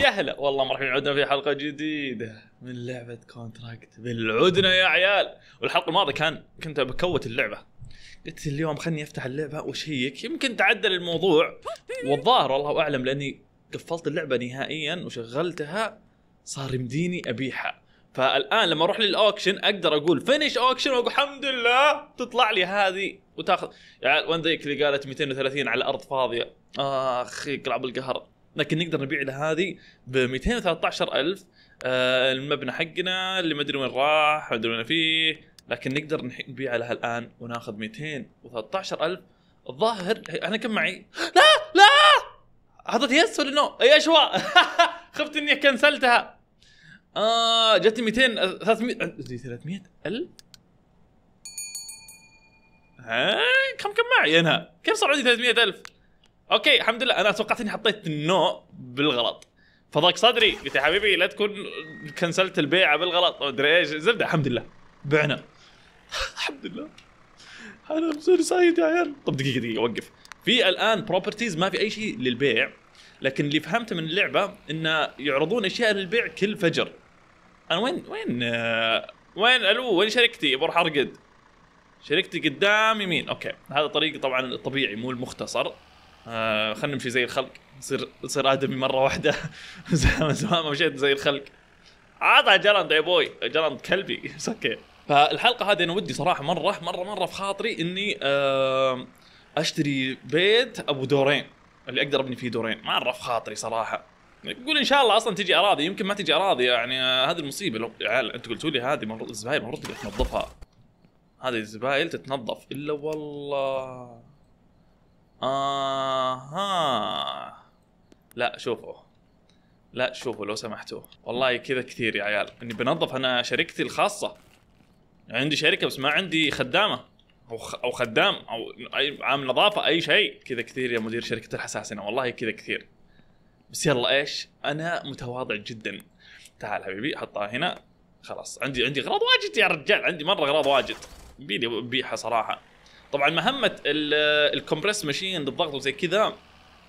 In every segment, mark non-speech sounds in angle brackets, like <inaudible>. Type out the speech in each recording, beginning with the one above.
يا هلا والله مرحبا عدنا في حلقه جديده من لعبه كونتراكت بالعدنا يا عيال والحلقه الماضيه كان كنت بكوت اللعبه قلت اليوم خلني افتح اللعبه واشيك يمكن تعدل الموضوع والظاهر والله اعلم لاني قفلت اللعبه نهائيا وشغلتها صار يمديني ابيعها فالان لما اروح للاوكشن اقدر اقول فينيش اوكشن واقول الحمد لله تطلع لي هذه وتاخذ يعني وين ذيك اللي قالت 230 على ارض فاضيه اخ يقلع بالقهر لكن نقدر نبيع له هذه ب 213000 آه، المبنى حقنا اللي ما ادري وين راح ما ادري وين فيه لكن نقدر نبيع لها الان وناخذ 213000 الظاهر انا كم معي؟ لا لا حطيت يس ولا نو؟ اي اشواء خفت اني كنسلتها آه جتني 200 300 300 الف ها كم كم معي انا؟ كيف صار عندي 300 الف؟ اوكي الحمد لله انا توقعت اني حطيت النو بالغلط فضاق صدري قلت يا حبيبي لا تكون كنسلت البيعه بالغلط ادري ايش زبده الحمد لله بعنا الحمد لله انا مسوي سعيد يا عيال طب دقيقه دقيقه وقف في الان بروبرتيز ما في اي شيء للبيع لكن اللي فهمته من اللعبه انه يعرضون اشياء للبيع كل فجر انا وين وين آه، وين الو وين شركتي بروح ارقد شركتي قدام يمين اوكي هذا طريق طبعا الطبيعي مو المختصر آه، خلينا نمشي زي الخلق نصير نصير ادمي مره واحده <laughs> زمان زمان ما مشيت زي الخلق عطى جلند يا بوي جلند كلبي <laughs> اوكي فالحلقه هذه انا ودي صراحه مره مره مره في خاطري اني آه، اشتري بيت ابو دورين اللي اقدر ابني فيه دورين مره في خاطري صراحه يقول ان شاء الله اصلا تجي اراضي يمكن ما تجي اراضي يعني آه، هذه المصيبه لو يعني انت قلتوا لي هذه الزباين المفروض تنظفها هذه الزباين تتنظف الا والله ها لا شوفوا لا شوفوا لو سمحتوا والله كذا كثير يا عيال اني بنظف انا شركتي الخاصه عندي شركه بس ما عندي خدامه او او خدام او اي عام نظافه اي شيء كذا كثير يا مدير شركه الحساسنه والله كذا كثير بس يلا ايش انا متواضع جدا تعال حبيبي حطها هنا خلاص عندي عندي اغراض واجد يا رجال عندي مره اغراض واجد بيلي بيحه صراحه طبعا مهمه الكومبرس ماشين بالضغط وزي كذا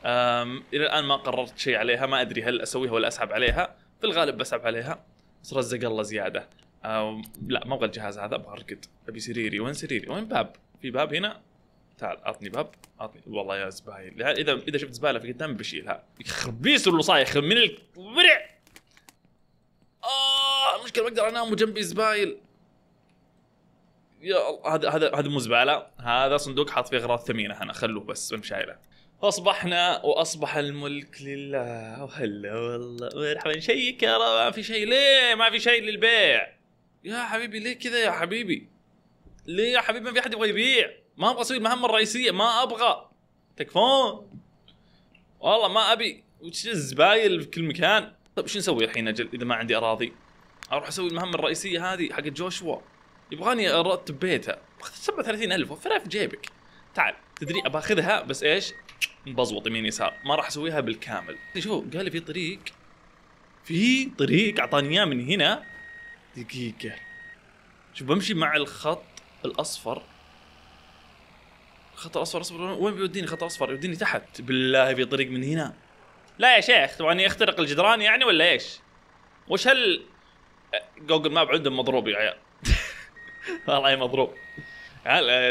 الى الان ما قررت شيء عليها ما ادري هل اسويها ولا اسحب عليها في الغالب بسحب عليها بس رزق الله زياده لا ما ابغى الجهاز هذا ابغى اركض ابي سريري وين سريري وين باب في باب هنا تعال اعطني باب اعطني والله يا زبايل اذا اذا شفت زباله في قدام بشيلها يخرب بيس صايخ من الورع آه المشكله ما اقدر انام وجنبي زبايل يا هذا هذا هذا مو زباله هذا صندوق حاط فيه اغراض ثمينه انا خلوه بس ما شايله اصبحنا واصبح الملك لله وهلا والله مرحبا نشيك يا رب ما في شيء ليه ما في شيء للبيع يا حبيبي ليه كذا يا حبيبي ليه يا حبيبي ما في احد يبغى يبيع ما ابغى اسوي المهمه الرئيسيه ما ابغى تكفون والله ما ابي وش الزبايل في كل مكان طيب شو نسوي الحين اجل اذا ما عندي اراضي اروح اسوي المهمه الرئيسيه هذه حق جوشوا يبغاني ارتب بيتها 37000 وفرها في جيبك تعال تدري اباخذها بس ايش؟ مبزوط يمين يسار ما راح اسويها بالكامل شوف قال لي في طريق في طريق اعطاني اياه من هنا دقيقه شوف بمشي مع الخط الاصفر الخط الاصفر اصفر وين بيوديني الخط الاصفر يوديني تحت بالله في طريق من هنا لا يا شيخ تبغاني اخترق الجدران يعني ولا ايش؟ وش هل جوجل ماب عندهم مضروب يا عيال والله مضروب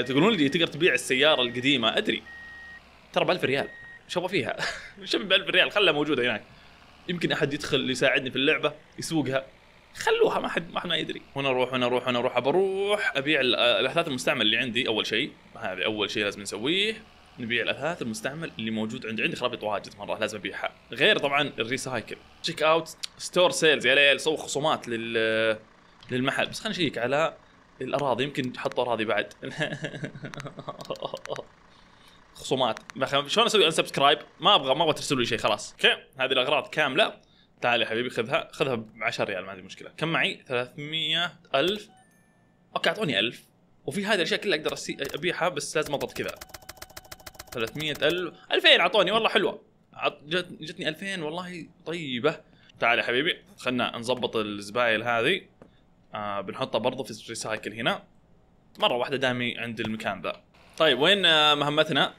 تقولون لي تقدر تبيع السياره القديمه ادري ترى ب 1000 ريال ايش ابغى فيها؟ <laughs> ايش ب 1000 ريال خلها موجوده هناك يمكن احد يدخل يساعدني في اللعبه يسوقها خلوها ما حد ما حد ما يدري وانا اروح وانا اروح وانا اروح بروح ابيع الاثاث المستعمل اللي عندي اول شيء هذا اول شيء لازم نسويه نبيع الاثاث المستعمل اللي موجود عندي عندي خرابيط واجد مره لازم ابيعها غير طبعا الريسايكل تشيك اوت ستور سيلز يا ليل سووا خصومات لل للمحل بس خلينا نشيك على الاراضي يمكن تحطوا اراضي بعد <laughs> خصومات شلون اسوي انسبسكرايب ما ابغى ما ابغى ترسلوا لي شيء خلاص اوكي هذه الاغراض كامله تعال يا حبيبي خذها خذها ب 10 ريال ما عندي مشكله كم معي 300 ألف اوكي اعطوني 1000 وفي هذه الاشياء كلها اقدر ابيعها بس لازم اضغط كذا 300 ألف 2000 اعطوني والله حلوه جتني 2000 والله طيبه تعال يا حبيبي خلنا نظبط الزبايل هذه آه بنحطها برضه في الريسايكل هنا مره واحده دامي عند المكان ذا طيب وين آه مهمتنا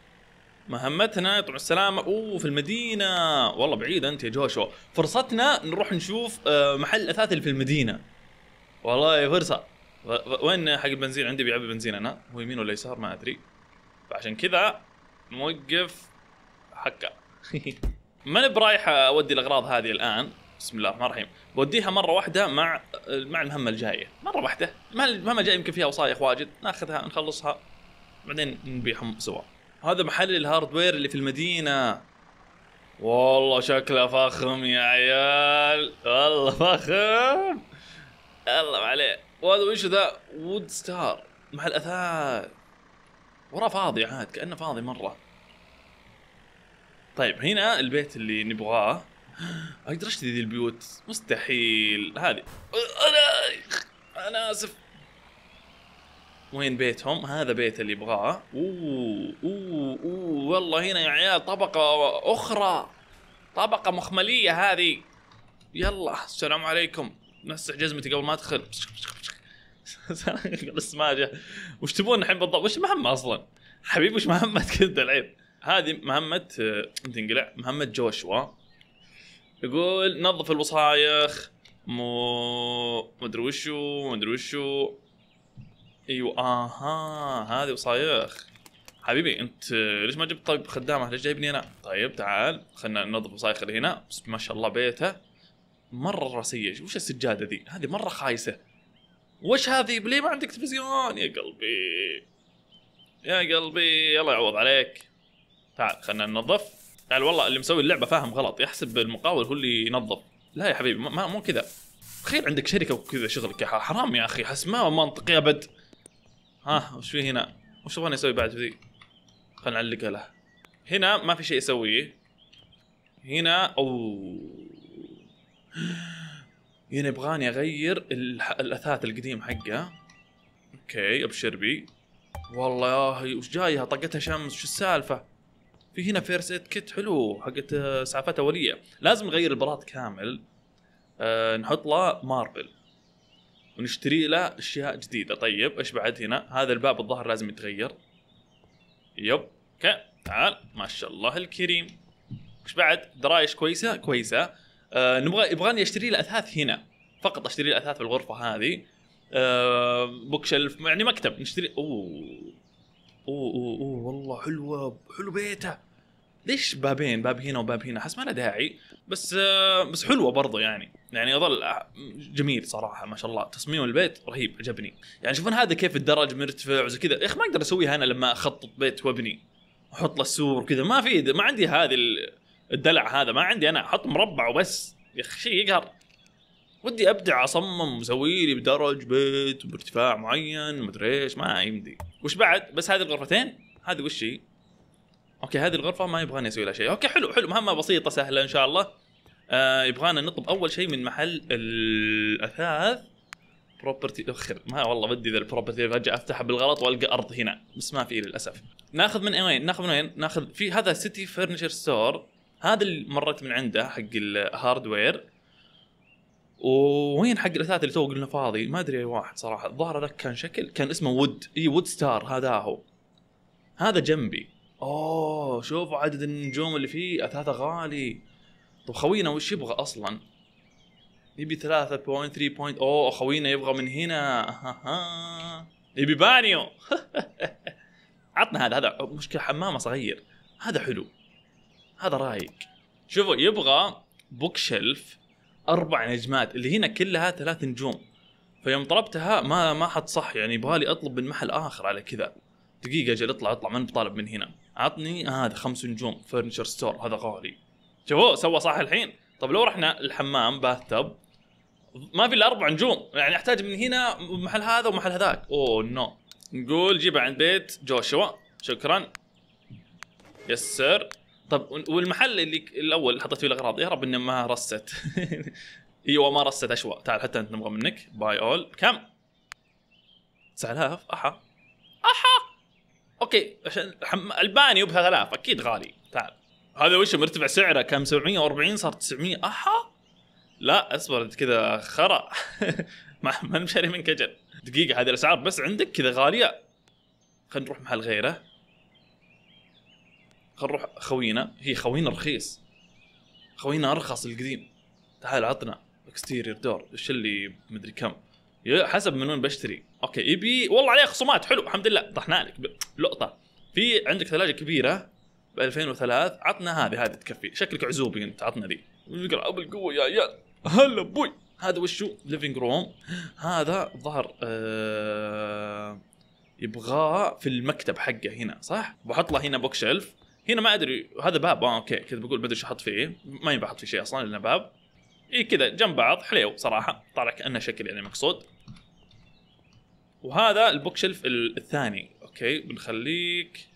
مهمتنا يطلع السلامة اوه في المدينة والله بعيد انت يا جوشو فرصتنا نروح نشوف آه محل الاثاث اللي في المدينة والله فرصة وين حق البنزين عندي بيعبي بنزين انا هو يمين ولا يسار ما ادري فعشان كذا نوقف حكه <laughs> ما برايح اودي الاغراض هذه الان بسم الله الرحمن الرحيم بوديها مره واحده مع مع المهمه الجايه مره واحده المهمه الجايه يمكن فيها وصايخ واجد ناخذها نخلصها بعدين نبيعهم سوا هذا محل الهاردوير اللي في المدينه والله شكله فخم يا عيال والله فخم الله عليه وهذا وش ذا وود ستار محل اثاث وراه فاضي عاد كانه فاضي مره طيب هنا البيت اللي نبغاه اقدر اشتري ذي البيوت مستحيل هذه انا انا اسف وين بيتهم؟ هذا بيت اللي يبغاه اوه اوه اوه والله هنا يا عيال طبقة أخرى طبقة مخملية هذه يلا السلام عليكم نسح جزمتي قبل ما أدخل السماجة <laughs> وش تبون الحين بالضبط؟ وش المهمة أصلا؟ حبيبي وش مهمتك <laughs> آه، أنت العيب؟ هذه مهمة تنقلع مهمة جوشوا يقول نظف الوصايخ مو مدري وشو مدري وشو ايوه اها هذه وصايخ حبيبي انت ليش ما جبت طيب خدامه ليش جايبني انا؟ طيب تعال خلينا ننظف وصايخ اللي هنا بس ما شاء الله بيته مره راسيه وش السجاده ذي؟ هذه مره خايسه وش هذه؟ ليه ما عندك تلفزيون؟ يا قلبي يا قلبي الله يعوض عليك تعال خلينا ننظف يعني والله اللي مسوي اللعبه فاهم غلط يحسب المقاول هو اللي ينظف لا يا حبيبي ما مو كذا تخيل عندك شركه وكذا شغلك يا حرام يا اخي حس ما منطقي ابد ها وش في هنا وش تبغاني اسوي بعد ذي خلينا نعلقها له هنا ما في شيء اسويه هنا اوه هنا يبغاني اغير الاثاث القديم حقه اوكي ابشر بي والله يا اخي وش جايها طقتها شمس وش السالفه في هنا فيرس ايد كيت حلو حقت اسعافات آه، اوليه لازم نغير البلاط كامل أه نحط له ماربل ونشتري له اشياء جديده طيب ايش بعد هنا هذا الباب الظهر لازم يتغير يب اوكي تعال ما شاء الله الكريم ايش بعد درايش كويسه كويسه أه نبغى يبغاني اشتري له اثاث هنا فقط اشتري له اثاث في الغرفه هذه أه بوك شلف يعني مكتب نشتري اوه اوه اوه اوه والله حلوه حلو بيتها ليش بابين باب هنا وباب هنا حس ما له داعي بس آه بس حلوه برضه يعني يعني يظل جميل صراحه ما شاء الله تصميم البيت رهيب عجبني يعني شوفون هذا كيف الدرج مرتفع وزي كذا يا اخي ما اقدر اسويها انا لما اخطط بيت وابني احط له السور وكذا ما في ما عندي هذه الدلع هذا ما عندي انا احط مربع وبس يا اخي شيء يقهر ودي ابدع اصمم مسوي لي بدرج بيت بارتفاع معين مدري ايش ما يمدي وش بعد بس هذه الغرفتين هذه وش هي؟ اوكي هذه الغرفه ما يبغاني اسوي لها شيء اوكي حلو حلو مهمه بسيطه سهله ان شاء الله آه يبغانا نطلب اول شيء من محل الاثاث بروبرتي اخر ما والله بدي ذا البروبرتي فجاه افتحها بالغلط والقى ارض هنا بس ما في للاسف ناخذ من وين ناخذ من وين ناخذ في هذا سيتي فرنشر ستور هذا اللي مرت من عنده حق الهاردوير وين حق الاثاث اللي تو قلنا فاضي ما ادري اي واحد صراحه الظاهر هذاك كان شكل كان اسمه وود اي وود ستار هذا هو هذا جنبي اوه شوفوا عدد النجوم اللي فيه اثاثه غالي طب خوينا وش يبغى اصلا يبي 3 بوينت 3 بوينت اوه خوينا يبغى من هنا يبي بانيو <laughs> عطنا هذا هذا مشكله حمامه صغير هذا حلو هذا رايق شوفوا يبغى بوك شيلف اربع نجمات اللي هنا كلها ثلاث نجوم فيوم طلبتها ما ما حد صح يعني يبغالي اطلب من محل اخر على كذا دقيقه اجل اطلع اطلع من بطالب من هنا عطني هذا آه خمس نجوم فرنشر ستور هذا غالي شوفوا سوى صح الحين طب لو رحنا الحمام باث توب ما في الا اربع نجوم يعني احتاج من هنا محل هذا ومحل هذاك اوه نو نقول جيبها عند بيت جوشوا شكرا يسر طب والمحل اللي الاول اللي حطيت فيه الاغراض يا رب انه ما رست ايوه <laughs> ما رست اشواء تعال حتى انت نبغى منك باي اول كم 9000 احا احا اوكي عشان الباني ب 3000 اكيد غالي تعال هذا وش مرتفع سعره كم 740 صار 900 احا لا اصبر انت كذا خرا <laughs> ما انا مشاري منك اجل دقيقه هذه الاسعار بس عندك كذا غاليه خلينا نروح محل غيره خلينا نروح خوينا هي خوينا رخيص خوينا ارخص القديم تعال عطنا اكستيرير دور ايش اللي مدري كم حسب من وين بشتري اوكي يبي والله عليه خصومات حلو الحمد لله طحنا لك لقطه في عندك ثلاجه كبيره ب 2003 عطنا هذه هذه تكفي شكلك عزوبي انت عطنا ذي بالقوه يا عيال هلا بوي هذا وشو ليفينج روم هذا ظهر آه يبغاه في المكتب حقه هنا صح بحط له هنا بوك شيلف هنا ما ادري هذا باب اه اوكي كذا بقول ما ادري ايش احط فيه ما ينفع احط فيه شيء اصلا لانه باب اي كذا جنب بعض حليو صراحه طالع كانه شكل يعني مقصود وهذا البوك شلف الثاني اوكي بنخليك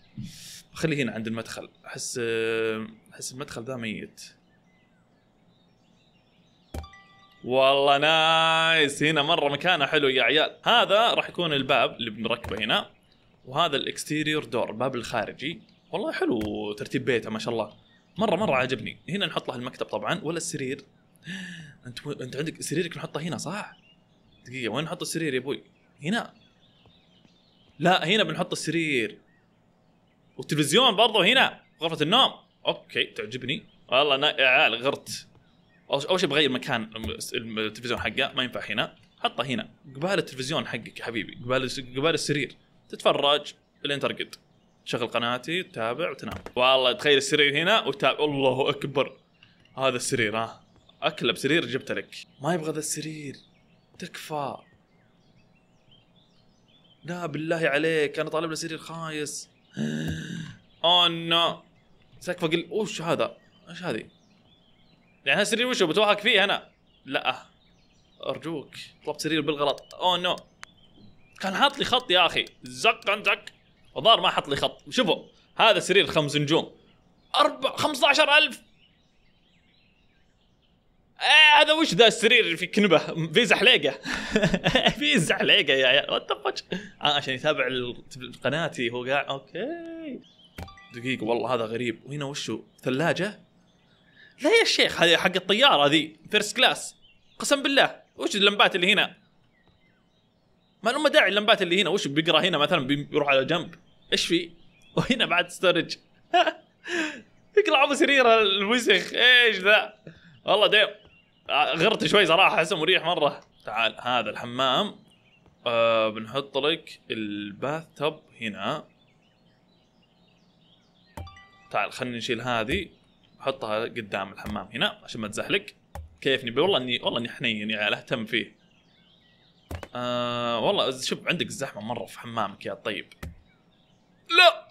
بخليه هنا عند المدخل احس احس المدخل ذا ميت والله نايس هنا مره مكانه حلو يا عيال هذا راح يكون الباب اللي بنركبه هنا وهذا الاكستيريور دور الباب الخارجي والله حلو ترتيب بيته ما شاء الله مره مره عجبني هنا نحط له المكتب طبعا ولا السرير انت و... انت عندك سريرك نحطه هنا صح دقيقه وين نحط السرير يا ابوي هنا لا هنا بنحط السرير والتلفزيون برضه هنا غرفه النوم اوكي تعجبني والله انا عال غرت اول شيء بغير مكان التلفزيون حقه ما ينفع هنا حطه هنا قبال التلفزيون حقك يا حبيبي قبال قبال السرير تتفرج الين ترقد شغل قناتي تتابع وتنام والله تخيل السرير هنا وتابع الله اكبر هذا السرير ها اكله بسرير جبته لك ما يبغى ذا السرير تكفى لا بالله عليك انا طالب له سرير خايس اوه نو سكفى قل وش هذا؟ ايش هذه؟ يعني هذا السرير وش بتوهق فيه انا؟ لا ارجوك طلبت سرير بالغلط اوه نو كان حاط لي خط يا اخي زق عندك زق وضار ما حط لي خط شوفوا هذا سرير خمس نجوم أربع 15000 آه إيه، هذا وش ذا السرير في كنبه في زحليقه <laughs> في زحليقه يا عيال وات آه، عشان يتابع قناتي هو قاعد اوكي دقيقة والله هذا غريب وهنا وشو ثلاجة لا يا شيخ هذه حق الطيارة ذي فيرست كلاس قسم بالله وش اللمبات اللي هنا ما لهم داعي اللمبات اللي هنا وش بيقرا هنا مثلا بيروح على جنب ايش في؟ <laughs> وهنا بعد ستورج يقلع ابو سرير الوسخ ايش ذا؟ والله ديم غرت شوي صراحه احسه مريح مره تعال هذا الحمام آه بنحط لك الباث توب هنا تعال خلينا نشيل هذه نحطها قدام الحمام هنا عشان ما تزحلق كيفني والله اني والله اني حنين يعني اهتم فيه آه والله شوف عندك الزحمه مره في حمامك يا طيب لا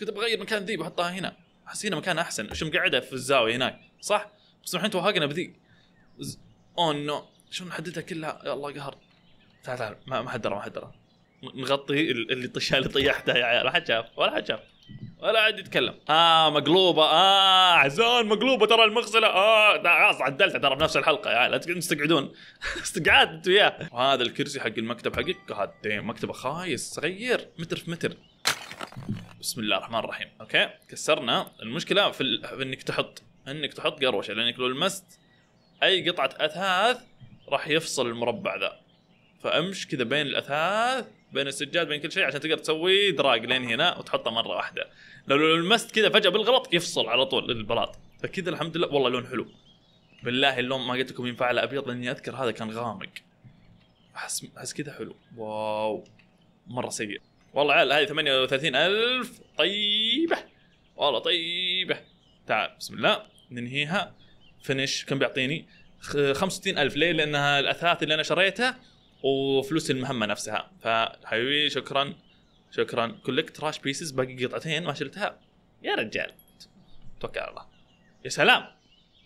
كنت بغير مكان ذي بحطها هنا احس هنا مكان احسن شو مقعده في الزاويه هناك صح بس الحين توهقنا بذي ز... اوه نو شلون نحددها كلها يا الله قهر تعال تعال ما حد درى ما حد درى نغطي اللي طشه اللي طيحته يا عيال ما حد شاف ولا حد شاف ولا عاد يتكلم اه مقلوبه اه حزان مقلوبه ترى المغسله اه خلاص عدلتها ترى بنفس الحلقه يعني لا تستقعدون <laughs> استقعاد انت وياه وهذا الكرسي حق المكتب حقك مكتبه خايس صغير متر في متر بسم الله الرحمن الرحيم اوكي كسرنا المشكله في, ال... في انك تحط انك تحط قروشه لانك لو لمست اي قطعه اثاث راح يفصل المربع ذا فامش كذا بين الاثاث بين السجاد بين كل شيء عشان تقدر تسوي دراج لين هنا وتحطه مره واحده لو لمست كذا فجاه بالغلط يفصل على طول البلاط فكذا الحمد لله والله لون حلو بالله اللون ما قلت لكم ينفع على ابيض لاني اذكر هذا كان غامق احس احس كذا حلو واو مره سيء والله عيال هذه 38000 طيبه والله طيبه تعال بسم الله ننهيها فنش كم بيعطيني 65000 ليه؟ لانها الاثاث اللي انا شريته وفلوس المهمه نفسها فحبيبي شكرا شكرا كلك راش بيسز باقي قطعتين ما شلتها يا رجال توكل على الله يا سلام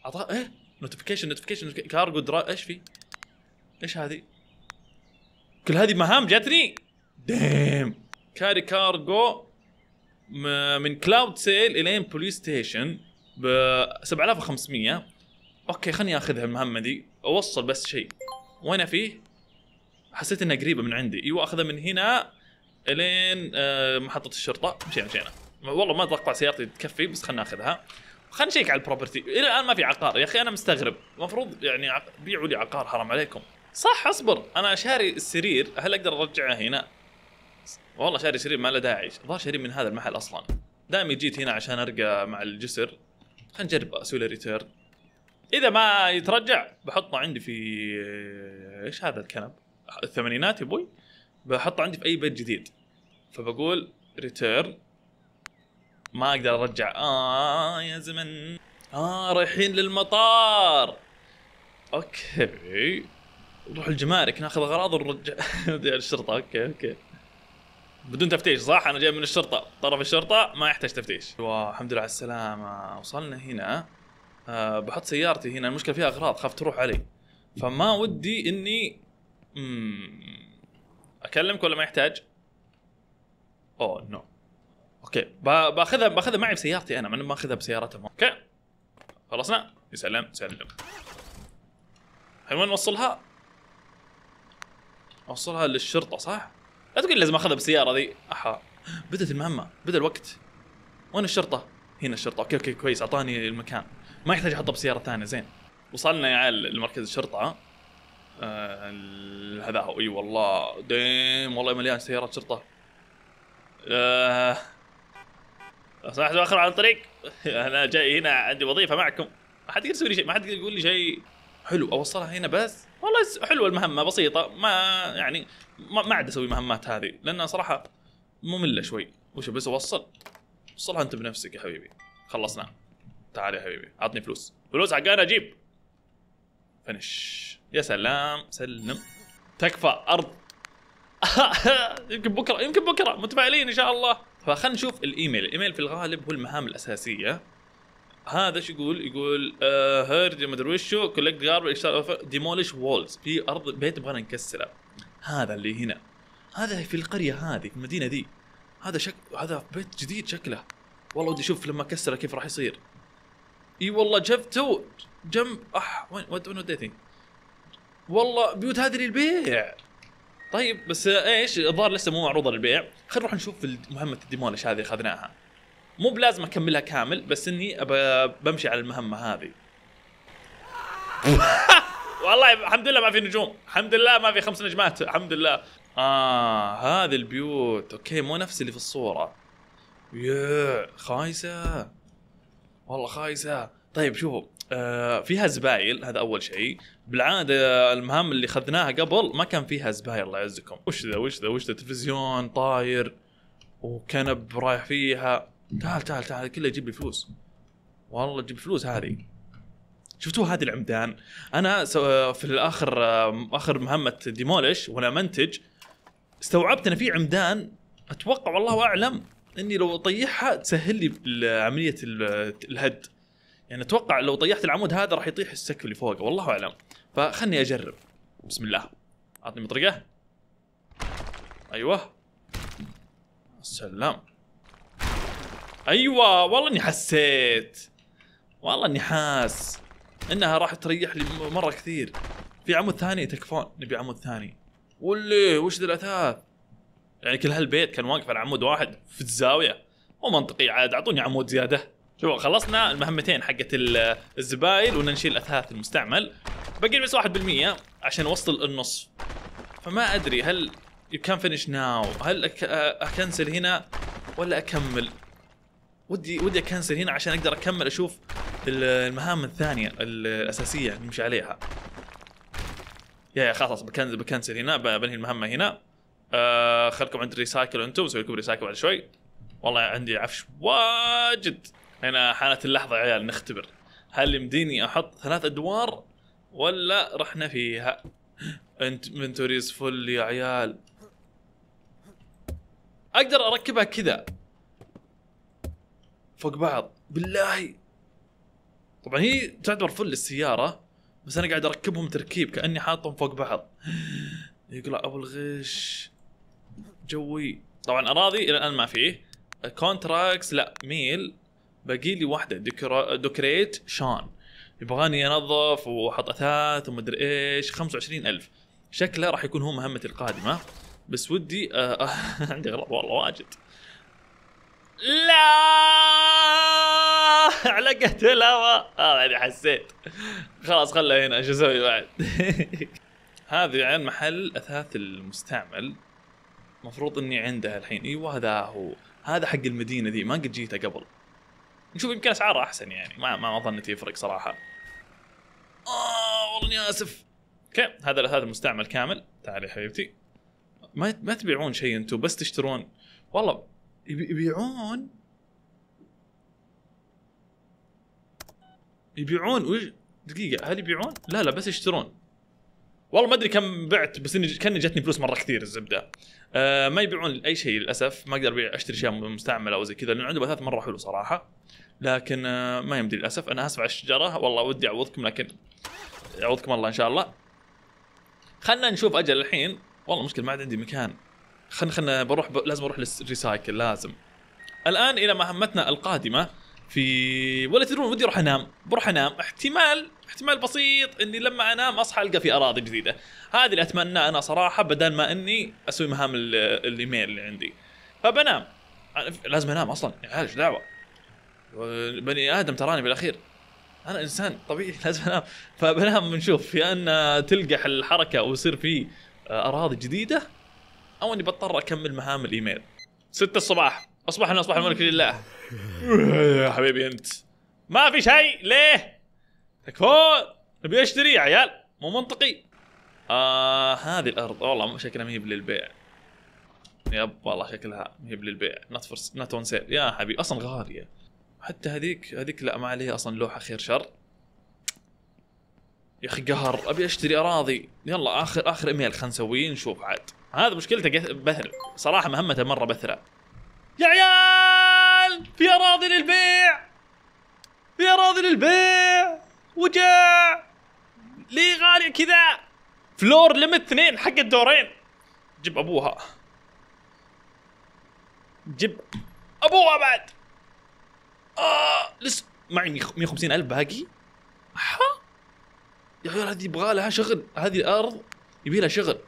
عطاء ايه نوتيفيكيشن نوتيفيكيشن كارجو درا ايش في؟ ايش هذه؟ كل هذه مهام جاتني ديم كاري كارجو من كلاود سيل الين بوليس ستيشن ب 7500 اوكي خلني اخذها المهمه دي اوصل بس شيء وانا فيه حسيت انها قريبه من عندي ايوه اخذها من هنا الين آه، محطه الشرطه مشينا مشينا والله ما اتوقع سيارتي تكفي بس خلنا ناخذها خلينا نشيك على البروبرتي الى الان ما في عقار يا اخي انا مستغرب المفروض يعني بيعوا لي عقار حرام عليكم صح اصبر انا شاري السرير هل اقدر ارجعه هنا والله شاري سرير ما له داعي الظاهر شاري من هذا المحل اصلا دائما جيت هنا عشان ارقى مع الجسر خلينا نجرب اسوي له ريتيرن اذا ما يترجع بحطه عندي في آه، ايش هذا الكنب الثمانينات يا ابوي بحطه عندي في اي بيت جديد فبقول ريتيرن ما اقدر ارجع اه يا زمن اه رايحين للمطار اوكي نروح الجمارك ناخذ اغراض ونرجع <laughs> الشرطه اوكي اوكي بدون تفتيش صح انا جاي من الشرطه طرف الشرطه ما يحتاج تفتيش الحمد لله على السلامه وصلنا هنا أه بحط سيارتي هنا المشكله فيها اغراض خاف تروح علي فما ودي اني اكلمك ولا ما يحتاج؟ اوه نو اوكي باخذها باخذها معي بسيارتي انا ما انا ماخذها بسيارتهم اوكي خلصنا يسلم سلم الحين وين نوصلها؟ اوصلها للشرطه صح؟ لا تقول لازم اخذها بالسياره ذي احا بدت المهمه بدا الوقت وين الشرطه؟ هنا الشرطه اوكي اوكي كويس اعطاني المكان ما يحتاج احطها بسياره ثانيه زين وصلنا يا عيال لمركز الشرطه آه، هذا هو اي والله ديم والله مليان سيارات شرطه آه صح اخر على الطريق <laughs> انا جاي هنا عندي وظيفه معكم ما حد يقدر يسوي لي شيء ما حد يقدر يقول لي شيء حلو اوصلها هنا بس والله حلوه المهمه بسيطه ما يعني ما, ما عاد اسوي مهمات هذه لانها صراحه ممله شوي وش بس اوصل وصلها انت بنفسك يا حبيبي خلصنا تعال يا حبيبي عطني فلوس فلوس انا اجيب فنش يا سلام سلم تكفى ارض <laughs> يمكن بكره يمكن بكره متفائلين ان شاء الله فخلنا نشوف الايميل الايميل في الغالب هو المهام الاساسيه هذا شو يقول؟ يقول يقول آه، هيرد ما ادري وشو كولكت جاربج ديمولش وولز في ارض بيت نبغى نكسره هذا اللي هنا هذا في القريه هذه في المدينه دي هذا شك هذا بيت جديد شكله والله ودي اشوف لما كسره كيف راح يصير اي والله جبته جنب اح وين وديتني والله بيوت هذه للبيع طيب بس ايش الظاهر لسه مو معروضه للبيع خلينا نروح نشوف مهمه الديمولش هذه اخذناها مو بلازم اكملها كامل بس اني ابى بمشي على المهمه هذه <laughs> والله الحمد لله ما في نجوم الحمد لله ما في خمس نجمات الحمد لله اه هذه البيوت اوكي مو نفس اللي في الصوره ياه خايسه والله خايسه طيب شوفوا آه، فيها زبايل هذا اول شيء بالعاده المهام اللي اخذناها قبل ما كان فيها زبايل الله يعزكم وش ذا وش ذا وش ذا تلفزيون طاير وكنب رايح فيها تعال تعال تعال كله يجيب لي فلوس والله تجيب فلوس هذه شفتوا هذه العمدان انا في الاخر اخر مهمه ديمولش وانا منتج استوعبت ان في عمدان اتوقع والله اعلم اني لو اطيحها تسهل لي عمليه الهد يعني اتوقع لو طيحت العمود هذا راح يطيح السقف اللي فوقه والله اعلم فخلني اجرب بسم الله اعطني مطرقه ايوه سلام ايوه والله اني حسيت والله اني حاس انها راح تريح لي مره كثير في عمود ثاني تكفون نبي عمود ثاني واللي وش ذا الاثاث يعني كل هالبيت كان واقف على عمود واحد في الزاويه مو منطقي عاد اعطوني عمود زياده شوف خلصنا المهمتين حقت الزبايل وان نشيل اثاث المستعمل باقي بس 1% عشان اوصل النص فما ادري هل يو كان فينيش ناو هل اكنسل هنا ولا اكمل ودي ودي اكنسل هنا عشان اقدر اكمل اشوف المهام الثانيه الاساسيه نمشي عليها يا يا خلاص بكنسل بكنسل هنا بنهي المهمه هنا آه خلكم عند ريسايكل انتم بسوي لكم ريسايكل بعد شوي والله عندي عفش واجد هنا حانت اللحظه يا عيال نختبر هل يمديني احط ثلاث ادوار ولا رحنا فيها انت منتوريز فل يا عيال اقدر اركبها كذا فوق بعض بالله طبعا هي تعتبر فل السياره بس انا قاعد اركبهم تركيب كاني حاطهم فوق بعض يقلع ابو الغش جوي طبعا اراضي الى الان ما فيه كونتراكس لا ميل باقي لي واحده دوكريت شان يبغاني انظف واحط اثاث ومدري ايش 25000 شكله راح يكون هو مهمتي القادمه بس ودي آه, آه، <laughs> عندي غلط والله واجد لا <laughs> علقت الهواء اه حسيت خلاص خله هنا ايش اسوي بعد <laughs> هذه عن محل اثاث المستعمل المفروض اني عنده الحين ايوه هذا هو هذا حق المدينه ذي ما قد جيته قبل نشوف يمكن اسعاره احسن يعني ما ما ظنيت يفرق صراحه اه والله اني اسف اوكي هذا هذا المستعمل كامل تعال يا حبيبتي ما ما تبيعون شيء انتم بس تشترون والله يبيعون يبيعون وش دقيقة هل يبيعون؟ لا لا بس يشترون والله ما ادري كم بعت بس اني كان جتني فلوس مره كثير الزبده آه ما يبيعون اي شيء للاسف ما اقدر ابيع اشتري اشياء مستعمله او زي كذا لان عندهم اثاث مره حلو صراحه لكن آه ما يمدي للاسف انا اسف على الشجره والله ودي اعوضكم لكن يعوضكم الله ان شاء الله خلنا نشوف اجل الحين والله مشكله ما عاد عندي مكان خلنا خلنا بروح ب... لازم اروح للريسايكل لازم الان الى مهمتنا القادمه في ولا تدرون ودي اروح انام بروح انام احتمال احتمال بسيط اني لما انام اصحى القى في اراضي جديده هذه اللي اتمناه انا صراحه بدل ما اني اسوي مهام الايميل اللي عندي فبنام لازم انام اصلا يعني ايش دعوه بني ادم تراني بالاخير انا انسان طبيعي <laughs> لازم انام فبنام بنشوف يا ان تلقح الحركه ويصير في آه، اراضي جديده او اني بضطر اكمل مهام الايميل 6 الصباح اصبحنا اصبح الملك لله <laughs> يا حبيبي انت ما في شيء ليه تكفون نبي اشتري يا عيال مو منطقي آه هذه الارض والله شكلها ما هي للبيع يب والله شكلها ما هي للبيع نوت فور نوت اون سيل يا حبيبي اصلا غاليه حتى هذيك هذيك لا ما عليها اصلا لوحه خير شر يا اخي قهر ابي اشتري اراضي يلا اخر اخر ايميل خلينا نسويه نشوف عاد هذا مشكلته بثر صراحه مهمته مره بثره يا عيال في اراضي للبيع في اراضي للبيع وجاء ليه غالي كذا فلور لم اثنين حق الدورين جيب ابوها جيب ابوها بعد آه لسه معي 150 الف باقي ها يا غير هذه يبغى لها شغل هذه الارض يبي لها شغل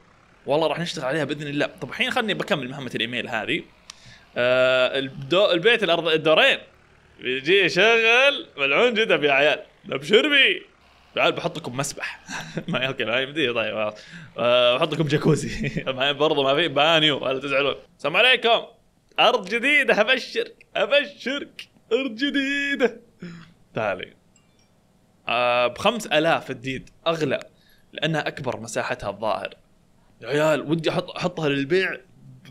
والله راح نشتغل عليها باذن الله طب الحين خلني بكمل مهمه الايميل هذه آه البيت الارض الدورين بيجي شغل ملعون جدا يا عيال ابشربي تعال بحط لكم مسبح <laughs> ما اوكي ما يمدي طيب آه، بحط لكم جاكوزي <laughs> برضه ما في بانيو ولا تزعلون السلام عليكم ارض جديده ابشرك ابشرك ارض جديده تعالي آه، ب 5000 الديد اغلى لانها اكبر مساحتها الظاهر يا عيال ودي احط احطها للبيع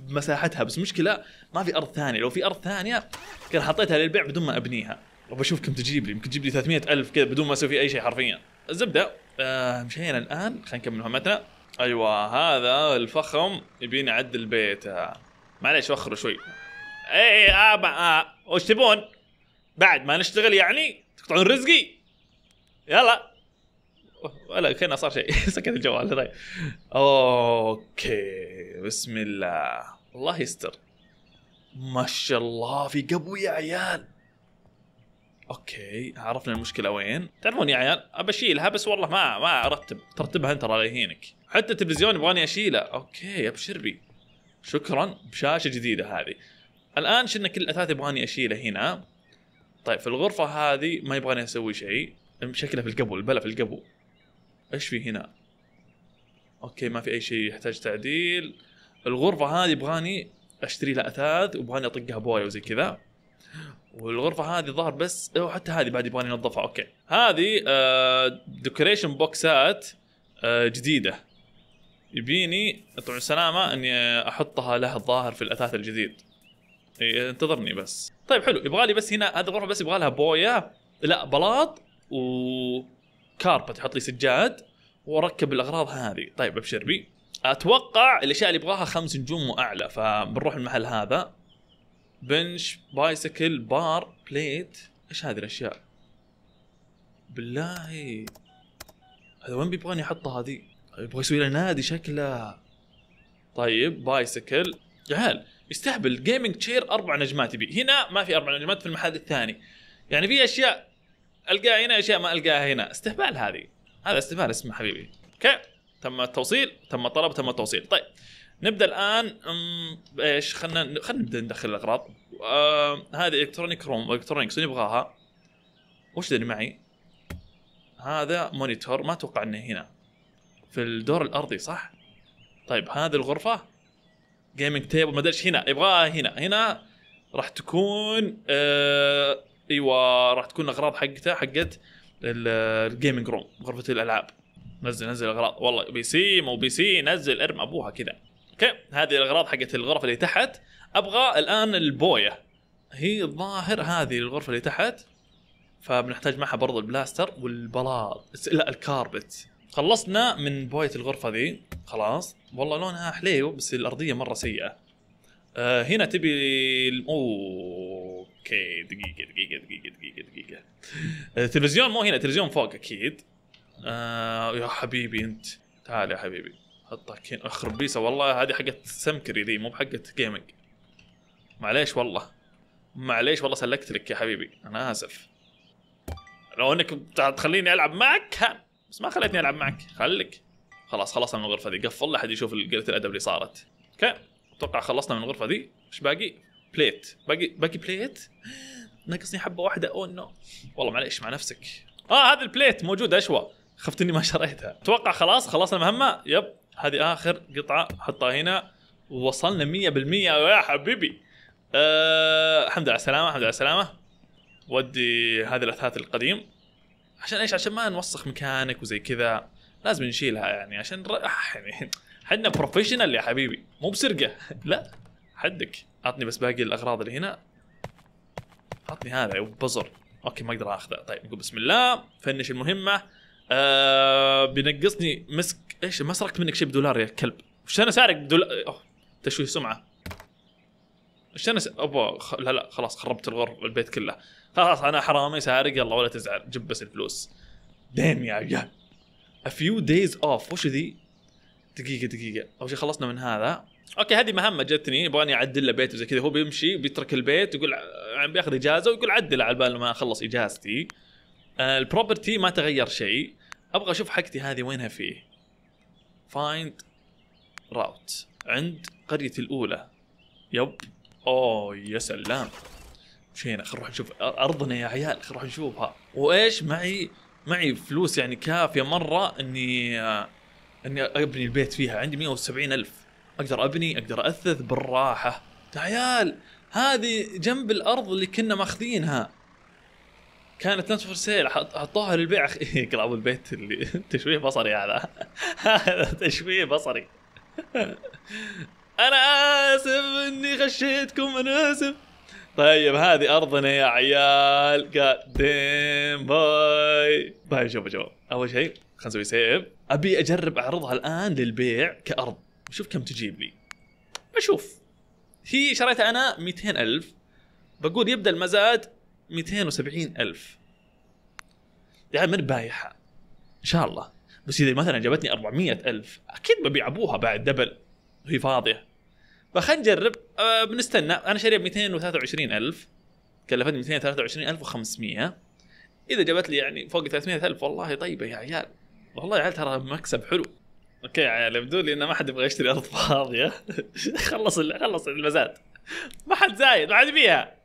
بمساحتها بس مشكله ما في ارض ثانيه لو في ارض ثانيه كان حطيتها للبيع بدون ما ابنيها اشوف كم تجيب لي يمكن تجيب لي 300 ألف كذا بدون ما اسوي اي شيء حرفيا الزبده آه مشينا الان خلينا نكمل مهمتنا ايوه هذا الفخم يبينا عد البيت معليش وخروا شوي اي اي ابا آه،, آه وش تبون؟ بعد ما نشتغل يعني تقطعون رزقي يلا ولا كنا صار شيء <laughs> سكت الجوال طيب اوكي بسم الله الله يستر ما شاء الله في قبو يا عيال اوكي عرفنا المشكله وين تعرفون يا عيال ابى اشيلها بس والله ما ما ارتب ترتبها انت الله يهينك حتى التلفزيون يبغاني اشيله اوكي ابشر بي شكرا بشاشه جديده هذه الان شلنا كل الاثاث يبغاني اشيله هنا طيب في الغرفه هذه ما يبغاني اسوي شيء شكله في القبو البلا في القبو ايش في هنا اوكي ما في اي شيء يحتاج تعديل الغرفه هذه يبغاني اشتري لها اثاث وبغاني اطقها بوايه وزي كذا والغرفه هذه ظهر بس او حتى هذه بعد يبغاني انظفها اوكي هذه آه ديكوريشن بوكسات آه جديده يبيني طبعا سلامه اني احطها له الظاهر في الاثاث الجديد انتظرني بس طيب حلو يبغالي بس هنا هذه الغرفه بس يبغالها بويه لا بلاط وكاربت يحط لي سجاد واركب الاغراض هذه طيب ابشر بي اتوقع الاشياء اللي يبغاها خمس نجوم واعلى فبنروح المحل هذا بنش بايسكل بار بليت ايش هذه الاشياء بالله هذا وين بيبغاني احطها هذه يبغى يسوي لها نادي شكله طيب بايسكل يا هل يستهبل جيمنج تشير اربع نجمات يبي هنا ما في اربع نجمات في المحل الثاني يعني في اشياء القاها هنا اشياء ما القاها هنا استهبال هذه هذا استهبال اسمه حبيبي اوكي تم التوصيل تم الطلب تم التوصيل طيب نبدا الان ايش خلينا خلينا نبدا ندخل الاغراض آه، هذه الكترونيك روم الكترونيكس نبغاها وش اللي معي؟ هذا مونيتور ما اتوقع انه هنا في الدور الارضي صح؟ طيب هذه الغرفه جيمنج تيبل ما ادري هنا يبغاها هنا هنا راح تكون آه ايوه راح تكون الاغراض حقته حقت الجيمنج روم غرفه الالعاب نزل نزل اغراض والله بي سي مو بي سي نزل ارم ابوها كذا اوكي هذه الاغراض حقت الغرف اللي تحت ابغى الان البويه هي الظاهر هذه الغرفه اللي تحت فبنحتاج معها برضو البلاستر والبلاط لا الكاربت خلصنا من بويه الغرفه ذي خلاص والله لونها حليو بس الارضيه مره سيئه آه هنا تبي اوكي دقيقه دقيقه دقيقه دقيقه دقيقه التلفزيون آه، مو هنا تلفزيون فوق اكيد آه يا حبيبي انت تعال يا حبيبي حطك هنا اخرب بيسه والله هذه حقت سمكري ذي مو بحقت جيمنج معليش والله معليش والله سلكت لك يا حبيبي انا اسف لو انك تخليني العب معك ها بس ما خليتني العب معك خليك خلاص خلصنا من الغرفه ذي قفل لا يشوف قله الادب اللي صارت اوكي اتوقع خلصنا من الغرفه ذي ايش باقي بليت باقي باقي بليت ناقصني حبه واحده او oh نو والله معليش مع نفسك اه هذا البليت موجوده اشوى خفت اني ما شريتها اتوقع خلاص خلصنا المهمه يب هذه اخر قطعه حطها هنا وصلنا 100% يا حبيبي أه الحمد لله على السلامه الحمد لله على السلامه ودي هذه الاثاث القديم عشان ايش عشان ما نوسخ مكانك وزي كذا لازم نشيلها يعني عشان آه، يعني <laughs> حدنا بروفيشنال يا حبيبي مو بسرقه <laughs> لا حدك اعطني بس باقي الاغراض اللي هنا اعطني هذا بزر اوكي ما اقدر اخذه طيب نقول بسم الله فنش المهمه آه، بينقصني مسك ايش ما سرقت منك شيء بدولار يا كلب وش انا سارق دولار أوه. تشويه سمعه وش انا س... أبا خ... لا لا خلاص خربت الغر البيت كله خلاص انا حرامي سارق يلا ولا تزعل جيب بس الفلوس دام يا عيال A few days off وش ذي؟ دقيقة دقيقة أول شيء خلصنا من هذا اوكي هذه مهمه جتني يبغاني اعدل له بيت زي كذا هو بيمشي بيترك البيت يقول يعني بياخذ اجازه ويقول عدله على بال ما اخلص اجازتي آه، البروبرتي ما تغير شيء ابغى اشوف حاجتي هذه وينها فيه فايند راوت عند قريتي الاولى يب اوه يا سلام مشينا خلينا نروح نشوف ارضنا يا عيال خلينا نروح نشوفها وايش معي معي فلوس يعني كافيه مره اني اني ابني البيت فيها عندي 170 الف اقدر ابني اقدر اثث بالراحه يا عيال هذه جنب الارض اللي كنا ماخذينها كانت نت فور سيل حطوها للبيع <laughs> اخي ابو البيت اللي <laughs> تشويه بصري هذا هذا <laughs> تشويه بصري انا اسف اني خشيتكم انا اسف طيب هذه ارضنا يا عيال قديم باي باي شوف شوفوا اول شيء خلينا نسوي سيف ابي اجرب اعرضها الان للبيع كارض وشوف كم تجيب لي بشوف هي شريتها انا 200000 بقول يبدا المزاد 270 ألف يعني من بايعها إن شاء الله بس إذا مثلا جابتني 400 ألف أكيد ببيع أبوها بعد دبل وهي فاضية فخلينا نجرب أه بنستنى أنا شاريها ب 223 ألف كلفتني 223 ألف و500 إذا جابت لي يعني فوق 300 ألف والله طيبة يا عيال والله يا عيال ترى مكسب حلو اوكي يا عيال يبدو لي انه ما حد يبغى يشتري ارض فاضيه <laughs> خلص خلص المزاد ما حد زايد ما حد يبيها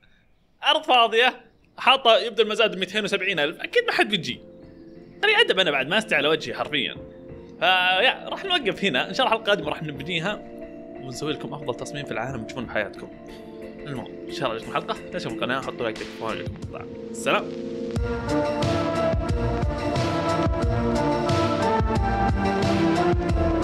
ارض فاضيه حاطه يبدا المزاد 270 الف اكيد ما حد بيجي انا ادب انا بعد ما استع على وجهي حرفيا فيا راح نوقف هنا ان شاء الله الحلقه القادمه راح نبنيها ونسوي لكم افضل تصميم في العالم تشوفونه بحياتكم المهم ان شاء الله عجبتكم الحلقه لا تنسوا القناه حطوا لايك تكتبوا سلام Thank you